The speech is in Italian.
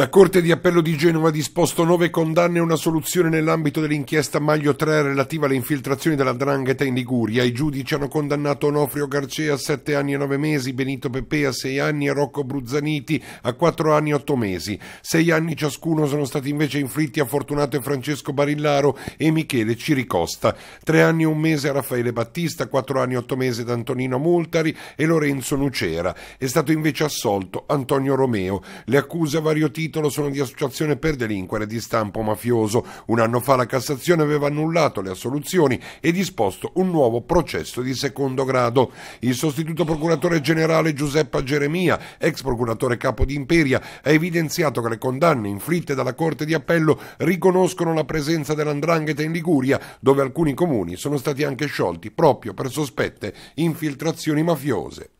La Corte di Appello di Genova ha disposto nove condanne e una soluzione nell'ambito dell'inchiesta Maglio 3 relativa alle infiltrazioni della Drangheta in Liguria. I giudici hanno condannato Onofrio Garcia a sette anni e nove mesi, Benito Pepe a sei anni e Rocco Bruzzaniti a quattro anni e otto mesi. Sei anni ciascuno sono stati invece inflitti a Fortunato e Francesco Barillaro e Michele Ciricosta. Tre anni e un mese a Raffaele Battista, quattro anni e otto mesi ad Antonino Multari e Lorenzo Nucera. È stato invece assolto Antonio Romeo. Le accuse a vario titolo titolo sono di associazione per delinquere di stampo mafioso. Un anno fa la Cassazione aveva annullato le assoluzioni e disposto un nuovo processo di secondo grado. Il sostituto procuratore generale Giuseppa Geremia, ex procuratore capo di Imperia, ha evidenziato che le condanne inflitte dalla Corte di Appello riconoscono la presenza dell'andrangheta in Liguria, dove alcuni comuni sono stati anche sciolti proprio per sospette infiltrazioni mafiose.